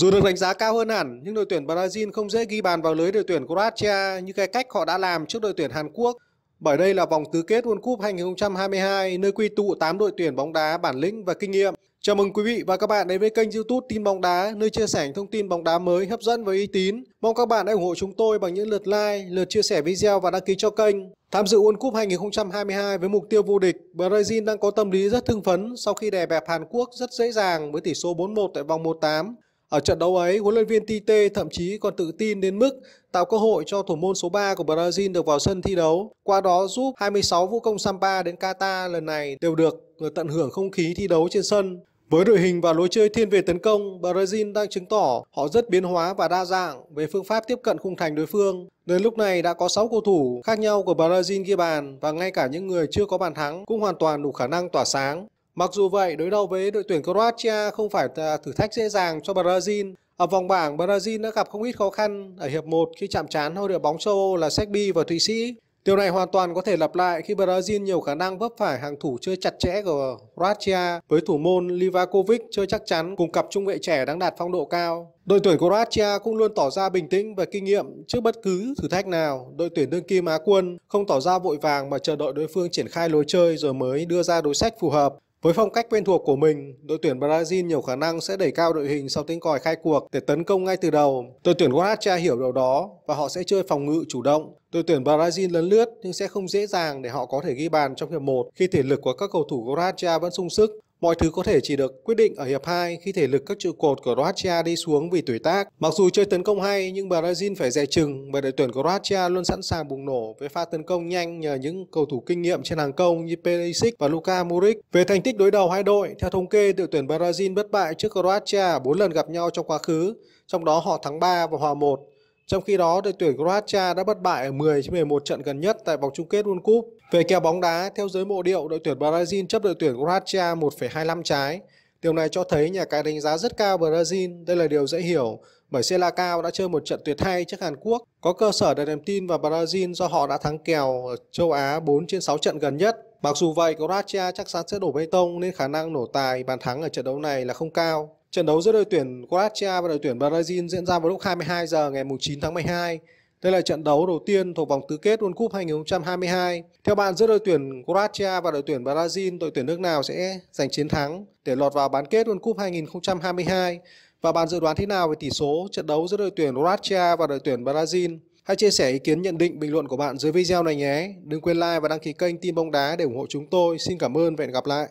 Dù được đánh giá cao hơn hẳn, nhưng đội tuyển Brazil không dễ ghi bàn vào lưới đội tuyển Croatia như cái cách họ đã làm trước đội tuyển Hàn Quốc. Bởi đây là vòng tứ kết World Cup 2022, nơi quy tụ 8 đội tuyển bóng đá bản lĩnh và kinh nghiệm. Chào mừng quý vị và các bạn đến với kênh youtube Tin Bóng Đá, nơi chia sẻ thông tin bóng đá mới hấp dẫn và uy tín. Mong các bạn hãy ủng hộ chúng tôi bằng những lượt like, lượt chia sẻ video và đăng ký cho kênh. Tham dự World Cup 2022 với mục tiêu vô địch, Brazil đang có tâm lý rất thương phấn sau khi đè bẹp Hàn Quốc rất dễ dàng với tỷ số 4-1 tại vòng 1-8. Ở trận đấu ấy, huấn luyện viên Tite thậm chí còn tự tin đến mức tạo cơ hội cho thủ môn số 3 của Brazil được vào sân thi đấu, qua đó giúp 26 vũ công Samba đến Qatar lần này đều được ờ, tận hưởng không khí thi đấu trên sân. Với đội hình và lối chơi thiên về tấn công, Brazil đang chứng tỏ họ rất biến hóa và đa dạng về phương pháp tiếp cận khung thành đối phương. Đến lúc này đã có 6 cầu thủ khác nhau của Brazil ghi bàn và ngay cả những người chưa có bàn thắng cũng hoàn toàn đủ khả năng tỏa sáng. Mặc dù vậy, đối đầu với đội tuyển Croatia không phải thử thách dễ dàng cho Brazil. Ở vòng bảng, Brazil đã gặp không ít khó khăn ở hiệp 1 khi chạm trán hai đội bóng châu Âu là Serbia và Thụy Sĩ. Điều này hoàn toàn có thể lặp lại khi Brazil nhiều khả năng vấp phải hàng thủ chơi chặt chẽ của Croatia với thủ môn Livakovic chơi chắc chắn cùng cặp trung vệ trẻ đang đạt phong độ cao. Đội tuyển Croatia cũng luôn tỏ ra bình tĩnh và kinh nghiệm trước bất cứ thử thách nào. Đội tuyển đương kim Á quân không tỏ ra vội vàng mà chờ đợi đối phương triển khai lối chơi rồi mới đưa ra đối sách phù hợp. Với phong cách quen thuộc của mình, đội tuyển Brazil nhiều khả năng sẽ đẩy cao đội hình sau tiếng còi khai cuộc để tấn công ngay từ đầu. Đội tuyển Croatia hiểu điều đó và họ sẽ chơi phòng ngự chủ động. Đội tuyển Brazil lấn lướt nhưng sẽ không dễ dàng để họ có thể ghi bàn trong hiệp 1 khi thể lực của các cầu thủ Croatia vẫn sung sức. Mọi thứ có thể chỉ được quyết định ở hiệp 2 khi thể lực các trụ cột của Croatia đi xuống vì tuổi tác. Mặc dù chơi tấn công hay nhưng Brazil phải dè chừng và đội tuyển Croatia luôn sẵn sàng bùng nổ với pha tấn công nhanh nhờ những cầu thủ kinh nghiệm trên hàng công như Perisic và Luka Modric. Về thành tích đối đầu hai đội, theo thống kê đội tuyển Brazil bất bại trước Croatia 4 lần gặp nhau trong quá khứ, trong đó họ thắng 3 và hòa 1. Trong khi đó, đội tuyển Croatia đã bất bại ở 10 trên 11 trận gần nhất tại vòng chung kết World Cup. Về kèo bóng đá, theo giới mộ điệu, đội tuyển Brazil chấp đội tuyển Croatia 1,25 trái. Điều này cho thấy nhà cái đánh giá rất cao Brazil, đây là điều dễ hiểu bởi Selacao đã chơi một trận tuyệt hay trước Hàn Quốc, có cơ sở để niềm tin vào Brazil do họ đã thắng kèo ở châu Á 4 trên 6 trận gần nhất. Mặc dù vậy, Croatia chắc chắn sẽ đổ bê tông nên khả năng nổ tài bàn thắng ở trận đấu này là không cao. Trận đấu giữa đội tuyển Croatia và đội tuyển Brazil diễn ra vào lúc 22 giờ ngày 9 tháng 12. Đây là trận đấu đầu tiên thuộc vòng tứ kết World Cup 2022. Theo bạn giữa đội tuyển Croatia và đội tuyển Brazil, đội tuyển nước nào sẽ giành chiến thắng để lọt vào bán kết World Cup 2022? Và bạn dự đoán thế nào về tỷ số trận đấu giữa đội tuyển Croatia và đội tuyển Brazil? Hãy chia sẻ ý kiến nhận định bình luận của bạn dưới video này nhé. Đừng quên like và đăng ký kênh Tin bóng đá để ủng hộ chúng tôi. Xin cảm ơn và hẹn gặp lại.